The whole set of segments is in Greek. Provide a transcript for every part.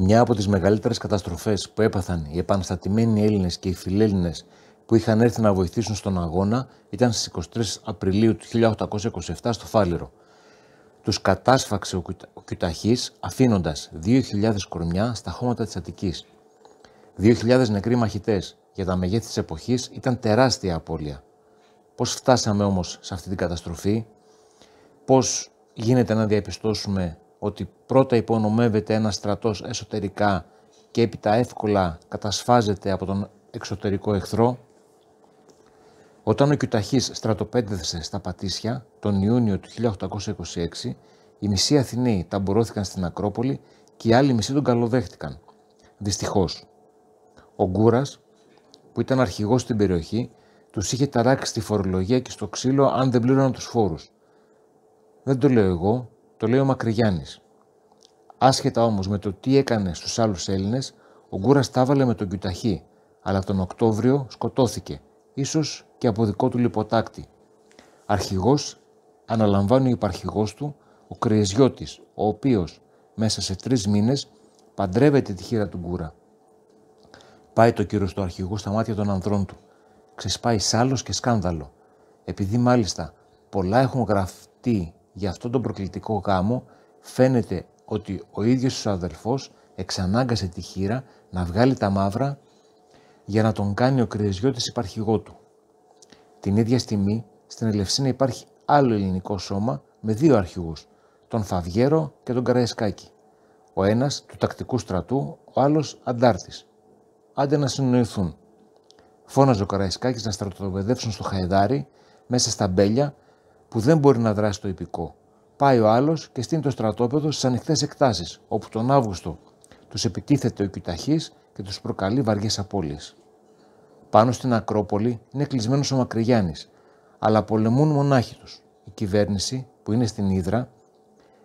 Μια από τις μεγαλύτερες καταστροφές που έπαθαν οι επαναστατημένοι Έλληνες και οι φιλέλληνες που είχαν έρθει να βοηθήσουν στον αγώνα ήταν στις 23 Απριλίου του 1827 στο Φάληρο. Τους κατάσφαξε ο, Κιουταχής αφήνοντας αφήνοντας 2.000 κορμιά στα χώματα της Αττικής. 2.000 νεκροί μαχητές για τα μεγέθη της εποχής ήταν τεράστια απώλεια. Πώς φτάσαμε όμως σε αυτή την καταστροφή, πώς γίνεται να διαπιστώσουμε ότι πρώτα υπονομεύεται ένας στρατός εσωτερικά και έπειτα εύκολα κατασφάζεται από τον εξωτερικό εχθρό. Όταν ο Κιουταχής στρατοπέδευσε στα Πατήσια τον Ιούνιο του 1826, οι μισοί Αθηναίοι ταμπορώθηκαν στην Ακρόπολη και οι άλλοι μισοί τον καλοδέχτηκαν. Δυστυχώς. Ο Γκούρας, που ήταν αρχηγός στην περιοχή, τους είχε ταράξει στη φορολογία και στο ξύλο αν δεν πλήρωναν τους φόρους. Δεν το λέω εγώ, το λέει ο Μακρυγιάννης. Άσχετα όμως με το τι έκανε στους άλλους Έλληνες, ο Γκούρας τα έβαλε με τον Κιουταχή, αλλά τον Οκτώβριο σκοτώθηκε, ίσως και από δικό του λιποτάκτη. Αρχηγός αναλαμβάνει ο υπαρχηγός του, ο Κρυεζιώτη, ο οποίος μέσα σε τρεις μήνες παντρεύεται τη χείρα του Γκούρα. Πάει το κύριο του αρχηγού στα μάτια των ανδρών του. Ξεσπάει σάλος και σκάνδαλο. Επειδή μάλιστα πολλά έχουν γραφτεί για αυτόν τον προκλητικό γάμο φαίνεται ότι ο ίδιος ο αδελφός εξανάγκασε τη χείρα να βγάλει τα μαύρα για να τον κάνει ο κρυζιώτης υπαρχηγό του. Την ίδια στιγμή στην Ελευσίνα υπάρχει άλλο ελληνικό σώμα με δύο αρχηγούς, τον Φαβιέρο και τον Καραϊσκάκη. Ο ένας του τακτικού στρατού, ο άλλος αντάρτης. Άντε να συνοηθούν. Φώναζε ο Καραϊσκάκης να στρατοπεδεύσουν στο Χαϊδάρι μέσα στα μπέλια που δεν μπορεί να δράσει το υπηκό. Πάει ο άλλος και στείνει το στρατόπεδο στις ανοιχτές εκτάσεις, όπου τον Αύγουστο τους επιτίθεται ο Κιουταχής και τους προκαλεί βαριές απώλειες. Πάνω στην Ακρόπολη είναι κλεισμένος ο Μακρυγιάννης, αλλά πολεμούν μονάχοι τους. Η κυβέρνηση που είναι στην Ήδρα,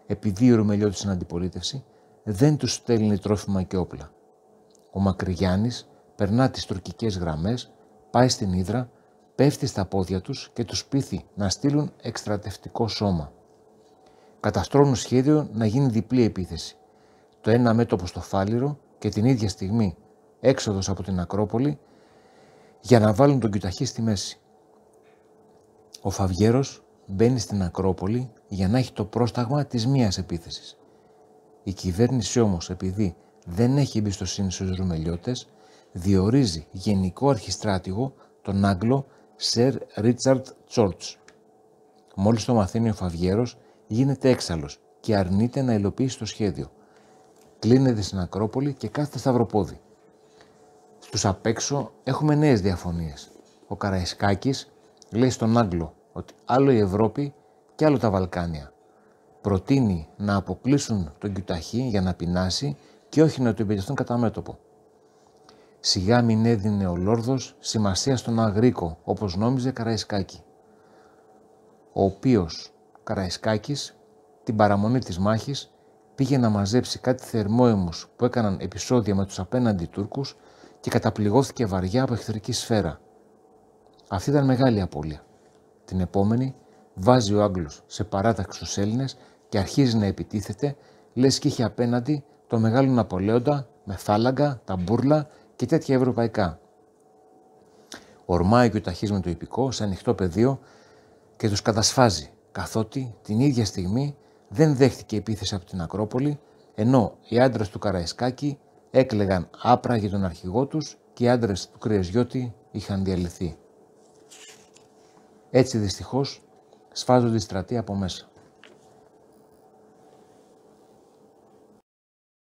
επειδή η Ρουμελιώτη στην αντιπολίτευση, δεν τους στέλνει τρόφιμα και όπλα. Ο Μακρυγιάννης περνά τις τουρκικές γραμμές, πάει στην Ήδρα πέφτει στα πόδια τους και τους πείθει να στείλουν εκστρατευτικό σώμα. Καταστρώνουν σχέδιο να γίνει διπλή επίθεση. Το ένα μέτωπο στο Φάληρο και την ίδια στιγμή έξοδος από την Ακρόπολη για να βάλουν τον Κιουταχή στη μέση. Ο Φαβιέρος μπαίνει στην Ακρόπολη για να έχει το πρόσταγμα της μίας επίθεσης. Η κυβέρνηση όμως επειδή δεν έχει εμπιστοσύνη στους Ρουμελιώτες διορίζει γενικό αρχιστράτηγο τον Άγγλο Σερ Ρίτσαρτ Τσόρτ. Μόλις το μαθαίνει ο Φαβιέρος, γίνεται έξαλλος και αρνείται να υλοποιήσει το σχέδιο. Κλείνεται στην Ακρόπολη και κάθεται σταυροπόδι. Στους απ' έξω έχουμε νέες διαφωνίες. Ο Καραϊσκάκης λέει στον Άγγλο ότι άλλο η Ευρώπη και άλλο τα Βαλκάνια. Προτείνει να αποκλείσουν τον Κιουταχή για να πεινάσει και όχι να του επιτεθούν κατά μέτωπο. Σιγά μην έδινε ο Λόρδος σημασία στον Αγρίκο, όπως νόμιζε Καραϊσκάκη, ο οποίος Καραϊσκάκης την παραμονή της μάχης πήγε να μαζέψει κάτι θερμόαιμους που έκαναν επεισόδια με τους απέναντι Τούρκους και καταπληγώθηκε βαριά από εχθρική σφαίρα. Αυτή ήταν μεγάλη απώλεια. Την επόμενη βάζει ο Άγγλος σε παράταξη στους Έλληνες και αρχίζει να επιτίθεται, λες και είχε απέναντι το μεγάλο Ναπολέοντα με θάλαγγα, τα και τέτοια ευρωπαϊκά. Ορμάει και ο Ταχύς με το υπηκό σε ανοιχτό πεδίο και τους κατασφάζει, καθότι την ίδια στιγμή δεν δέχτηκε επίθεση από την Ακρόπολη, ενώ οι άντρες του Καραϊσκάκη έκλεγαν άπρα για τον αρχηγό τους και οι άντρες του Κρεζιώτη είχαν διαλυθεί. Έτσι δυστυχώς σφάζονται οι στρατοί από μέσα.